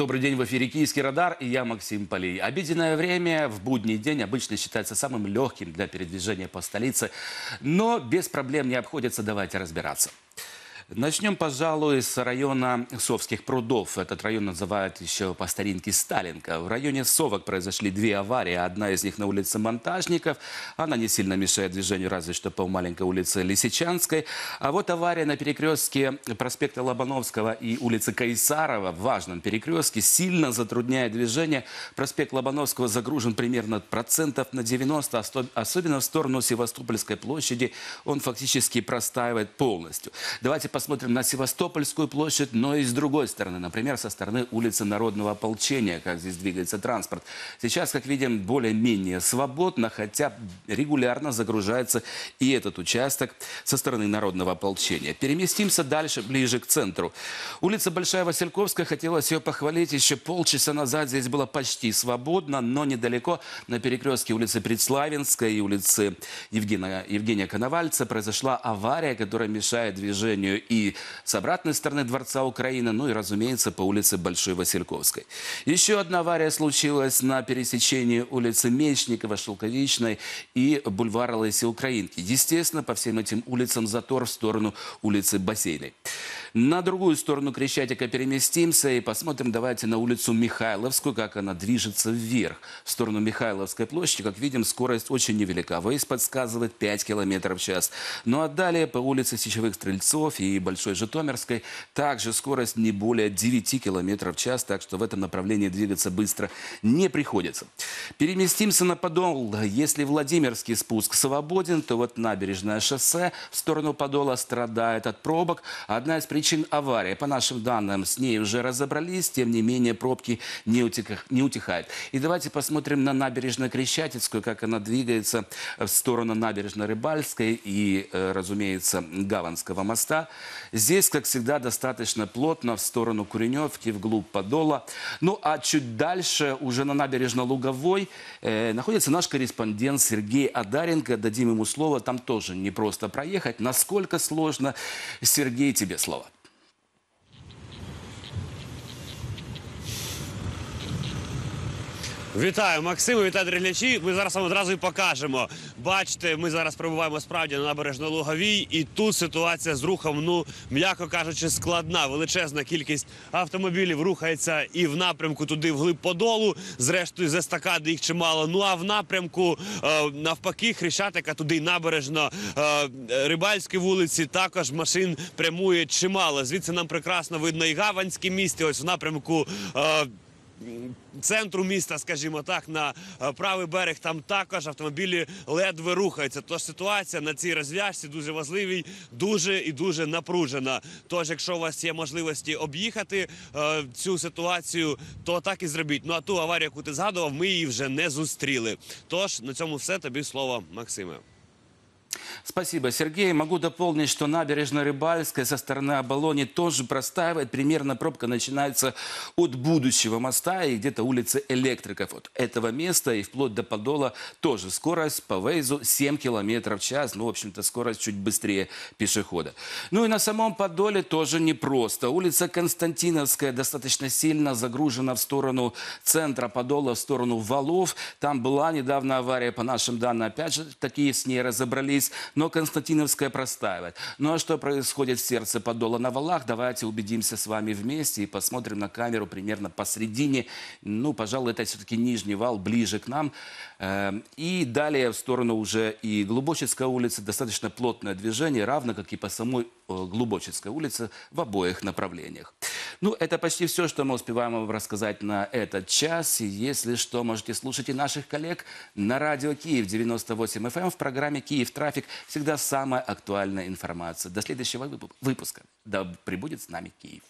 Добрый день, в эфире «Киевский радар» и я Максим Полей. Обеденное время в будний день обычно считается самым легким для передвижения по столице, но без проблем не обходится, давайте разбираться. Начнем, пожалуй, с района Совских прудов. Этот район называют еще по старинке Сталинка. В районе Совок произошли две аварии. Одна из них на улице Монтажников. Она не сильно мешает движению, разве что по маленькой улице Лисичанской. А вот авария на перекрестке проспекта Лобановского и улицы Кайсарова, в важном перекрестке, сильно затрудняет движение. Проспект Лобановского загружен примерно процентов на 90, а особенно в сторону Севастопольской площади. Он фактически простаивает полностью. Давайте посмотрим посмотрим на Севастопольскую площадь, но и с другой стороны, например, со стороны улицы Народного ополчения, как здесь двигается транспорт. Сейчас, как видим, более-менее свободно, хотя регулярно загружается и этот участок со стороны Народного ополчения. Переместимся дальше, ближе к центру. Улица Большая Васильковская, хотелось ее похвалить, еще полчаса назад здесь было почти свободно, но недалеко на перекрестке улицы Предславинской и улицы Евгения, Евгения Коновальца произошла авария, которая мешает движению и с обратной стороны Дворца Украины, ну и, разумеется, по улице Большой Васильковской. Еще одна авария случилась на пересечении улицы Мечникова, Шелковичной и бульвара Лыси Украинки. Естественно, по всем этим улицам затор в сторону улицы Бассейной. На другую сторону Крещатика переместимся и посмотрим, давайте, на улицу Михайловскую, как она движется вверх. В сторону Михайловской площади, как видим, скорость очень невелика. Вейс подсказывает 5 км в час. Ну а далее по улице Сечевых Стрельцов и Большой Житомирской также скорость не более 9 км в час, так что в этом направлении двигаться быстро не приходится. Переместимся на Подол. Если Владимирский спуск свободен, то вот набережное шоссе в сторону Подола страдает от пробок. Одна из причин аварии. По нашим данным, с ней уже разобрались, тем не менее пробки не, утих... не утихают. И давайте посмотрим на набережно-Крещатицкую, как она двигается в сторону набережно-Рыбальской и, э, разумеется, Гаванского моста. Здесь, как всегда, достаточно плотно в сторону Куреневки, вглубь Подола. Ну а чуть дальше, уже на набережно-Луговой, э, находится наш корреспондент Сергей Адаренко. Дадим ему слово, там тоже не просто проехать. Насколько сложно? Сергей, тебе слово. Вітаю, Максиму, вітаю дріглячі. Ми зараз вам одразу і покажемо. Бачите, ми зараз перебуваємо справді на набережно-луговій, і тут ситуація з рухом, ну м'яко кажучи, складна. Величезна кількість автомобілів рухається і в напрямку туди вглиб подолу. Зрештою, з естакади їх чимало. Ну а в напрямку е, навпаки, хрещатика туди й набережно е, Рибальські вулиці. Також машин прямує чимало. Звідси нам прекрасно видно і гаванське місто. Ось в напрямку. Е, центру міста, скажімо так, на е, правий берег там також автомобілі ледве рухаються. Тож ситуація на цій розв'язці дуже важливій, дуже і дуже напружена. Тож, якщо у вас є можливості об'їхати е, цю ситуацію, то так і зробіть. Ну а ту аварію, яку ти згадував, ми її вже не зустріли. Тож на цьому все тобі слово, Максиме. Спасибо, Сергей. Могу дополнить, что набережная Рыбальская со стороны Оболони тоже простаивает. Примерно пробка начинается от будущего моста и где-то улицы Электриков. От этого места и вплоть до Подола тоже скорость по Вейзу 7 км в час. Ну, в общем-то, скорость чуть быстрее пешехода. Ну и на самом Подоле тоже непросто. Улица Константиновская достаточно сильно загружена в сторону центра Подола, в сторону Валов. Там была недавно авария, по нашим данным, опять же, такие с ней разобрались но Константиновская простаивает. Ну а что происходит в сердце подола на валах, давайте убедимся с вами вместе и посмотрим на камеру примерно посредине. Ну, пожалуй, это все-таки нижний вал, ближе к нам. Эм, и далее в сторону уже и Глубочинской улицы достаточно плотное движение, равно как и по самой э, Глубочинской улице в обоих направлениях. Ну, это почти все, что мы успеваем вам рассказать на этот час. И если что, можете слушать и наших коллег на радио Киев 98 FM эм в программе «Киев Трафик». Всегда самая актуальная информация. До следующего выпуска. Да прибудет с нами Киев.